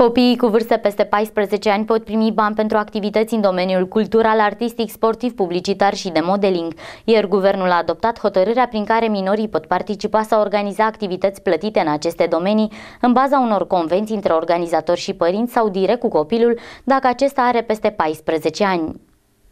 Copiii cu vârste peste 14 ani pot primi bani pentru activități în domeniul cultural, artistic, sportiv, publicitar și de modeling. Iar guvernul a adoptat hotărârea prin care minorii pot participa sau organiza activități plătite în aceste domenii în baza unor convenții între organizatori și părinți sau direct cu copilul dacă acesta are peste 14 ani.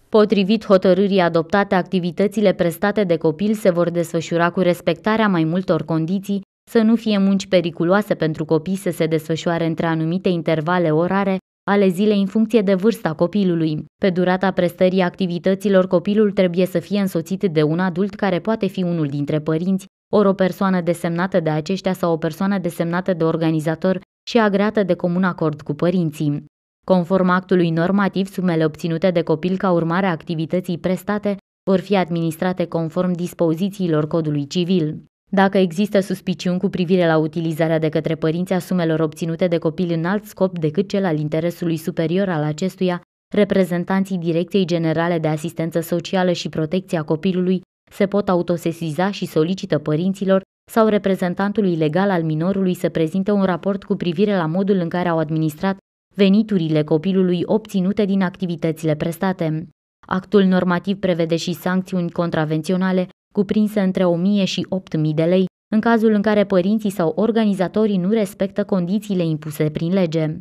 Potrivit hotărârii adoptate, activitățile prestate de copil se vor desfășura cu respectarea mai multor condiții, să nu fie munci periculoase pentru copii să se desfășoare între anumite intervale orare ale zilei în funcție de vârsta copilului. Pe durata prestării activităților, copilul trebuie să fie însoțit de un adult care poate fi unul dintre părinți, ori o persoană desemnată de aceștia sau o persoană desemnată de organizator și agreată de comun acord cu părinții. Conform actului normativ, sumele obținute de copil ca urmare a activității prestate vor fi administrate conform dispozițiilor codului civil. Dacă există suspiciuni cu privire la utilizarea de către părinți a sumelor obținute de copil în alt scop decât cel al interesului superior al acestuia, reprezentanții Direcției Generale de Asistență Socială și Protecția Copilului se pot autosesiza și solicită părinților sau reprezentantului legal al minorului să prezinte un raport cu privire la modul în care au administrat veniturile copilului obținute din activitățile prestate. Actul normativ prevede și sancțiuni contravenționale cuprinsă între 1000 și 8000 de lei, în cazul în care părinții sau organizatorii nu respectă condițiile impuse prin lege.